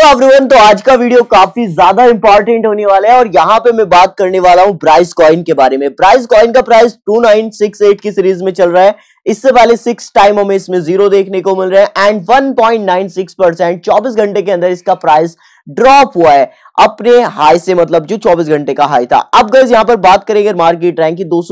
hello everyone तो आज का वीडियो काफी ज्यादा इंपॉर्टेंट होने वाला है और यहाँ पे मैं बात करने वाला हूँ प्राइस कॉइन के बारे में प्राइस कॉइन का प्राइस 2968 की सीरीज में चल रहा है इससे पहले सिक्स टाइम हमें इसमें जीरो देखने को मिल रहा है एंड 1.96 परसेंट चौबीस घंटे के अंदर इसका प्राइस ड्रॉप हुआ है अपने हाई से मतलब जो 24 घंटे का हाई था अब गर्ज यहां पर बात करेंगे मार्केट रैंक की दो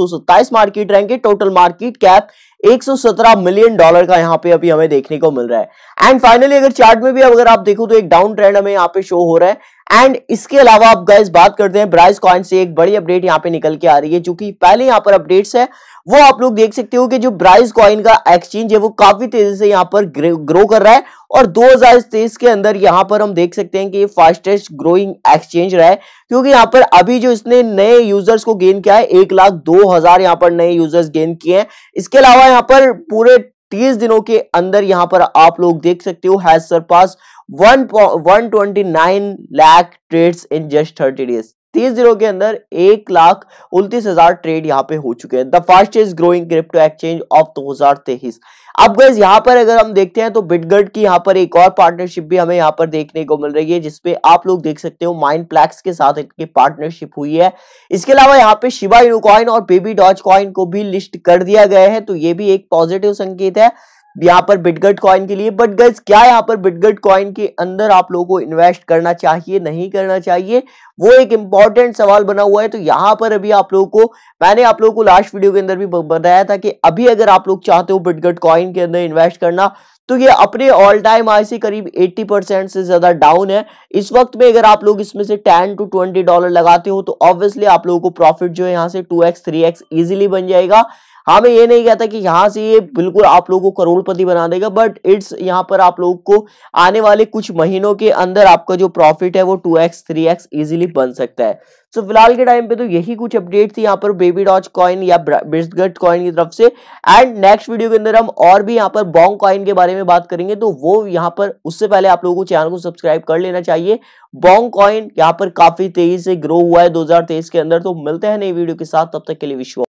मार्केट रैंक की total market cap 117 million dollar का यहाँ पे अभी हमें देखने को मिल रहा है एंड फाइनली अगर चार्ट में भी अगर आप देखो तो एक डाउन ट्रेंड हमें यहाँ पे शो हो रहा है एंड इसके अलावा आप गाइज बात करते हैं ब्राइज कॉइन से एक बड़ी अपडेट यहाँ पे निकल के आ रही है जो कि पहले यहाँ पर अपडेट्स है वो आप लोग देख सकते हो कि जो ब्राइज कॉइन का एक्सचेंज है वो काफी तेजी से यहाँ पर ग्रो कर रहा है और 2023 के अंदर यहाँ पर हम देख सकते हैं कि फास्टेस्ट ग्रोइंग एक्सचेंज रहा है क्योंकि यहाँ पर अभी जो इसने नए यूजर्स को गेन किया है एक लाख दो हजार यहाँ पर नए यूजर्स गेन किए हैं इसके अलावा यहाँ पर पूरे तीस दिनों के अंदर यहाँ पर आप लोग देख सकते हो has surpass 129 lakh trades in just thirty days तीस दिनों के अंदर एक लाख उनतीस हजार ट्रेड यहाँ पे हो चुके हैं the fastest growing crypto exchange of दो हजार तेईस अब गैस यहाँ पर अगर हम देखते हैं तो बिटगर्ड की यहाँ पर एक और पार्टनरशिप भी हमें यहाँ पर देखने को मिल रही है जिसपे आप लोग देख सकते हो माइंड प्लैक्स के साथ इनकी पार्टनरशिप हुई है इसके अलावा यहाँ पे शिवा यूकॉइन और बेबी डॉच कॉइन को भी लिस्ट कर दिया गया है तो ये भी एक पॉजिटिव संकेत है यहाँ पर बिटगट कॉइन के लिए बट गज क्या यहाँ पर बिटगट कॉइन के अंदर आप लोगों को इन्वेस्ट करना चाहिए नहीं करना चाहिए वो एक इंपॉर्टेंट सवाल बना हुआ है तो यहाँ पर अभी आप लोगों को मैंने आप लोगों को लास्ट वीडियो के अंदर भी बताया था कि अभी अगर आप लोग चाहते हो बिटगट कॉइन के अंदर इन्वेस्ट करना तो ये अपने ऑल टाइम आय से करीब 80 परसेंट से ज्यादा डाउन है इस वक्त में अगर आप लोग इसमें से 10 टू 20 डॉलर लगाते हो तो ऑब्वियसली आप लोगों को प्रॉफिट जो है यहाँ से 2x 3x इजिली बन जाएगा हाँ मैं ये नहीं कहता कि यहाँ से ये बिल्कुल आप लोगों को करोड़पति बना देगा बट इट्स यहाँ पर आप लोगों को आने वाले कुछ महीनों के अंदर आपका जो प्रॉफिट है वो two X three X easily बन सकता है सो so, फिलहाल के टाइम पे तो यही कुछ अपडेट थी यहाँ पर बेबी डॉच कॉइन या बिस्गट कॉइन की तरफ से एंड नेक्स्ट वीडियो के अंदर हम और भी यहाँ पर बॉन्ग कॉइन के बारे में बात करेंगे तो वो यहाँ पर उससे पहले आप लोगों को चैनल को सब्सक्राइब कर लेना चाहिए बॉन्ग कॉइन यहाँ पर काफी तेजी से ग्रो हुआ है दो के अंदर तो मिलते हैं नई वीडियो के साथ तब तक के लिए विश्व